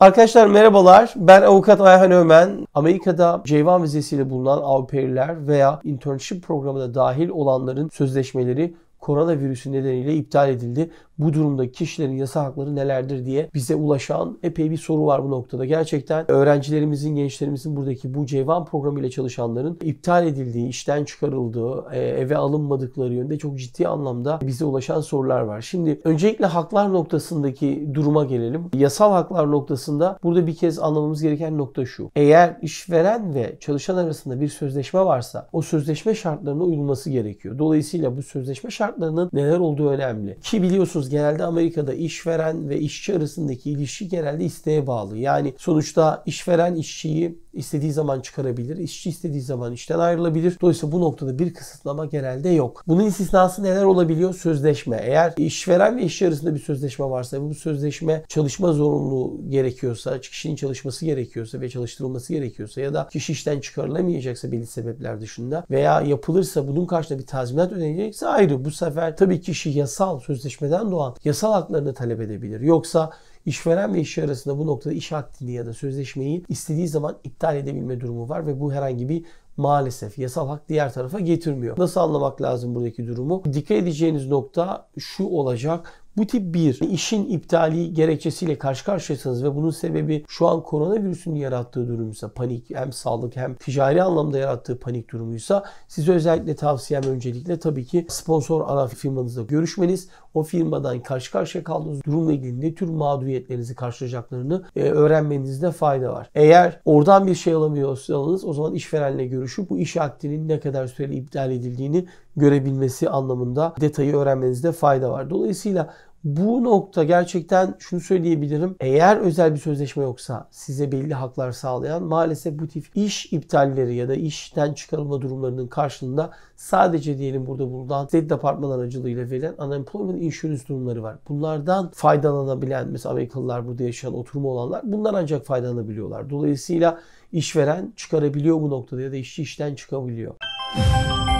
Arkadaşlar merhabalar. Ben avukat Ayhan Ömen. Amerika'da Ceyvan vizesiyle bulunan Avruperiler veya internship programına dahil olanların sözleşmeleri Korona virüsü nedeniyle iptal edildi. Bu durumda kişilerin yasa hakları nelerdir diye bize ulaşan epey bir soru var bu noktada. Gerçekten öğrencilerimizin, gençlerimizin buradaki bu cevan programıyla çalışanların iptal edildiği, işten çıkarıldığı, e, eve alınmadıkları yönde çok ciddi anlamda bize ulaşan sorular var. Şimdi öncelikle haklar noktasındaki duruma gelelim. Yasal haklar noktasında burada bir kez anlamamız gereken nokta şu. Eğer işveren ve çalışan arasında bir sözleşme varsa o sözleşme şartlarına uyulması gerekiyor. Dolayısıyla bu sözleşme şartları şartlarının neler olduğu önemli. Ki biliyorsunuz genelde Amerika'da işveren ve işçi arasındaki ilişki genelde isteğe bağlı. Yani sonuçta işveren işçiyi istediği zaman çıkarabilir. İşçi istediği zaman işten ayrılabilir. Dolayısıyla bu noktada bir kısıtlama genelde yok. Bunun istisnası neler olabiliyor? Sözleşme. Eğer işveren ve işçi arasında bir sözleşme varsa bu sözleşme çalışma zorunlu gerekiyorsa, kişinin çalışması gerekiyorsa ve çalıştırılması gerekiyorsa ya da kişi işten çıkarılamayacaksa belli sebepler dışında veya yapılırsa bunun karşılığında bir tazminat ödenecekse ayrı. Bu sefer tabii kişi yasal sözleşmeden doğan yasal haklarını talep edebilir. Yoksa İşveren ve işçi arasında bu noktada iş haddini ya da sözleşmeyi istediği zaman iptal edebilme durumu var ve bu herhangi bir maalesef yasal hak diğer tarafa getirmiyor. Nasıl anlamak lazım buradaki durumu? Dikkat edeceğiniz nokta şu olacak. Bu tip bir işin iptali gerekçesiyle karşı karşıyasanız ve bunun sebebi şu an koronavirüsün yarattığı durumsa panik hem sağlık hem ticari anlamda yarattığı panik durumuysa size özellikle tavsiyem öncelikle tabii ki sponsor ana firmanızla görüşmeniz o firmadan karşı karşıya kaldığınız durumla ilgili ne tür mağduriyetlerinizi karşılayacaklarını e, öğrenmenizde fayda var. Eğer oradan bir şey alamıyorsanız o zaman işverenle görüşüp bu iş akdinin ne kadar süreli iptal edildiğini görebilmesi anlamında detayı öğrenmenizde fayda var. Dolayısıyla bu nokta gerçekten şunu söyleyebilirim. Eğer özel bir sözleşme yoksa size belli haklar sağlayan maalesef bu tip iş iptalleri ya da işten çıkarılma durumlarının karşılığında sadece diyelim burada bulunan state departman aracılığıyla verilen unemployment insurance durumları var. Bunlardan faydalanabilen mesela Amerikalılar burada yaşayan oturma olanlar bundan ancak faydalanabiliyorlar. Dolayısıyla işveren çıkarabiliyor bu noktada ya da işçi işten çıkabiliyor. Müzik